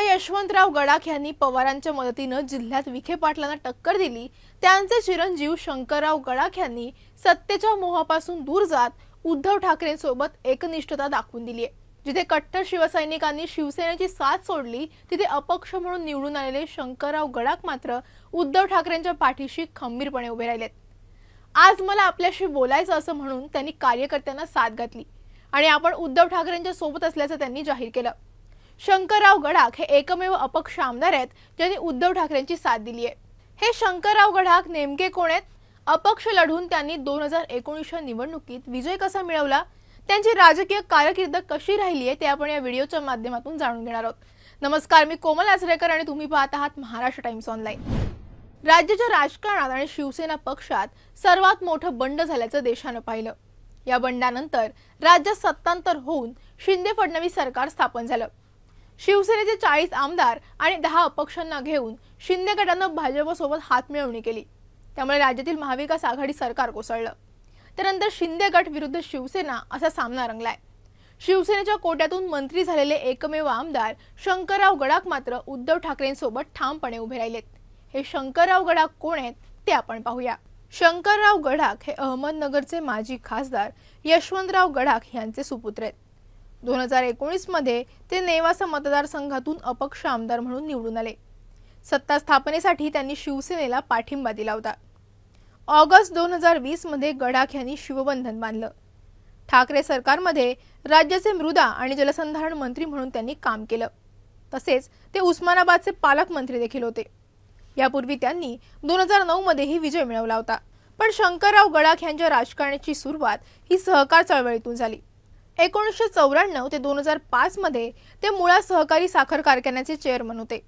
यशवंतराव गडाख यांनी पवारांच्या मदतीनं जिल्ह्यात विखे पाटलांना टक्कर दिली त्यांचे चिरंजीव शंकरराव गडाख यांनी सत्तेच्या मोहापासून दूर जात उद्धव ठाकरेंसोबत एकनिष्ठता दाखवून दिली आहे जिथे कट्टर शिवसैनिकांनी शिवसेनेची साथ सोडली तिथे अपक्ष म्हणून निवडून आलेले शंकरराव गडाख मात्र उद्धव ठाकरेंच्या पाठीशी खंबीरपणे उभे राहिलेत आज मला आपल्याशी बोलायचं असं म्हणून त्यांनी कार्यकर्त्यांना साथ घातली आणि आपण उद्धव ठाकरेंच्या सोबत असल्याचं त्यांनी जाहीर केलं शंकरराव गडाख हे एकमेव अपक्ष आमदार आहेत ज्यांनी उद्धव ठाकरेंची साथ दिली आहे हे शंकरराव गडाख नेमके कोण आहेत अपक्ष लढून त्यांनी दोन हजार एकोणीसच्या निवडणुकीत विजय कसा मिळवला त्यांची राजकीय कारकीर्द कशी राहिली आहे ते आपण या व्हिडिओच्या माध्यमातून जाणून घेणार आहोत नमस्कार मी कोमल आचरेकर आणि तुम्ही पाहत आहात महाराष्ट्र टाइम्स ऑनलाईन राज्याच्या राजकारणात आणि शिवसेना पक्षात सर्वात मोठं बंड झाल्याचं देशानं पाहिलं या बंडानंतर राज्यात सत्तांतर होऊन शिंदे फडणवीस सरकार स्थापन झालं शिवसेनेचे चाळीस आमदार आणि दहा अपक्षांना घेऊन शिंदे गटानं भाजपसोबत हातमिळवणी केली त्यामुळे राज्यातील महाविकास आघाडी सरकार कोसळलं त्यानंतर शिंदे गट विरुद्ध शिवसेना असा सामना रंगलाय शिवसेनेच्या कोट्यातून मंत्री झालेले एकमेव आमदार शंकरराव गडाख मात्र उद्धव ठाकरेंसोबत ठामपणे उभे राहिलेत हे शंकरराव गडाख कोण आहेत ते आपण पाहूया शंकरराव गडाख हे अहमदनगरचे माजी खासदार यशवंतराव गडाख यांचे सुपुत्र आहेत दोन हजार एकोणीसमध्ये ते नेवासा मतदारसंघातून अपक्ष आमदार म्हणून निवडून आले सत्ता स्थापनेसाठी त्यांनी शिवसेनेला पाठिंबा दिला होता ऑगस्ट दोन हजार वीसमध्ये गडाख यांनी शिवबंधन बांधलं ठाकरे सरकारमध्ये राज्याचे मृदा आणि जलसंधारण मंत्री म्हणून त्यांनी काम केलं तसेच ते उस्मानाबादचे पालकमंत्री देखील होते यापूर्वी त्यांनी दोन हजार नऊमध्येही विजय मिळवला होता पण शंकरराव गडाख यांच्या राजकारणाची सुरुवात ही सहकार चळवळीतून झाली एकोणीसशे चौऱ्याण्णव ते दोन हजार पाच मध्ये ते मुळा सहकारी साखर कारखान्याचे चेअरमन होते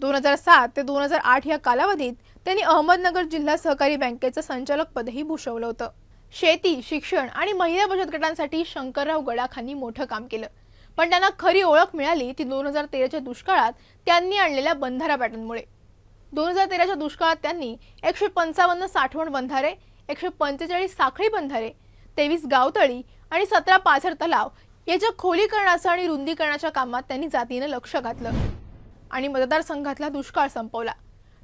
दोन हजार सात ते दोन हजार आठ या कालावधीत त्यांनी अहमदनगर जिल्हा सहकारी बँकेचं संचालक पदही भूषवलं होतं शेती शिक्षण आणि महिला बचत गटांसाठी शंकरराव गडाखांनी मोठं काम केलं पण त्यांना खरी ओळख मिळाली ती दोन हजार तेराच्या दुष्काळात त्यांनी आणलेल्या बंधारा पॅटर्नमुळे दोन हजार तेराच्या दुष्काळात त्यांनी एकशे पंचावन्न साठवण बंधारे एकशे पंचेचाळीस साखळी बंधारे तेवीस गावतळी आणि सतरा पाझर तलाव याच्या खोलीकरणाचं आणि रुंदीकरणाच्या कामात त्यांनी जातीनं लक्ष घातलं आणि मतदारसंघातला दुष्काळ संपवला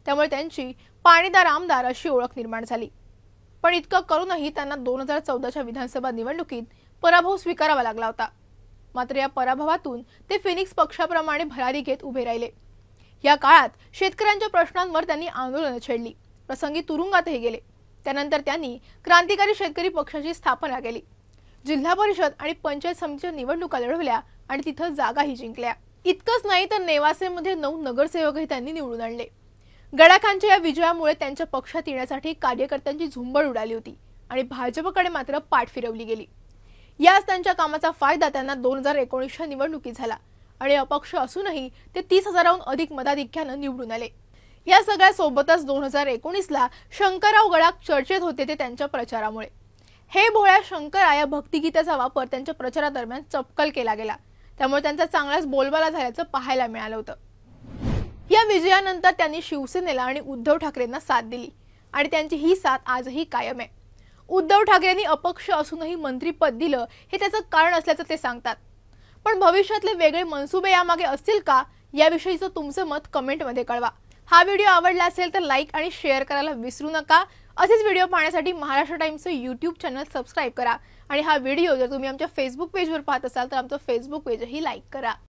त्यामुळे त्यांची पाणीदार आमदार अशी ओळख निर्माण झाली पण इतकं करूनही त्यांना दोन हजार चौदाच्या विधानसभा निवडणुकीत पराभव स्वीकारावा लागला होता मात्र या पराभवातून ते फिनिक्स पक्षाप्रमाणे भरारी घेत उभे राहिले या काळात शेतकऱ्यांच्या प्रश्नांवर त्यांनी आंदोलनं छेडली प्रसंगी तुरुंगातही गेले त्यानंतर त्यांनी क्रांतिकारी शेतकरी पक्षाची स्थापना केली जिल्हा परिषद आणि पंचायत समितीच्या निवडणुका लढवल्या आणि तिथं जागाही जिंकल्या इतकंच नाही तर नेवासेमध्ये नऊ नगरसेवकही त्यांनी निवडून आणले गडाखांच्या या विजयामुळे त्यांच्या पक्षात येण्यासाठी कार्यकर्त्यांची झुंबड उडाली होती आणि भाजपकडे मात्र पाठ फिरवली गेली याच त्यांच्या कामाचा फायदा त्यांना दोन हजार एकोणीसच्या निवडणुकीत झाला आणि अपक्ष असूनही ते तीस हजाराहून अधिक मताधिक्यानं निवडून आले या सगळ्या सोबतच दोन हजार एकोणीसला शंकरराव गडाख चर्चेत होते ते त्यांच्या प्रचारामुळे हे भोळ्या शंकरा या भक्तिगीताचा वापर त्यांच्या प्रचारादरम्यान चपकल केला गेला त्यामुळे त्यांचा चांगलाच बोलबाला झाल्याचं पाहायला मिळालं होतं या विजयानंतर त्यांनी शिवसेनेला आणि उद्धव ठाकरेंना साथ दिली आणि त्यांची ही साथ आजही कायम आहे उद्धव ठाकरेंनी अपक्ष असूनही मंत्रीपद दिलं हे त्याचं कारण असल्याचं ते सांगतात पण भविष्यातले वेगळे मनसुबे यामागे असतील का याविषयीचं तुमचं मत कमेंटमध्ये कळवा हा व्हिडिओ आवडला असेल तर लाईक आणि शेअर करायला विसरू नका असेच व्हिडिओ पाहण्यासाठी महाराष्ट्र टाईम्सचं यूट्यूब चॅनल सबस्क्राईब करा आणि हा व्हिडिओ जर तुम्ही आमच्या फेसबुक पेजवर पाहत असाल तर आमचं फेसबुक पेजही लाईक करा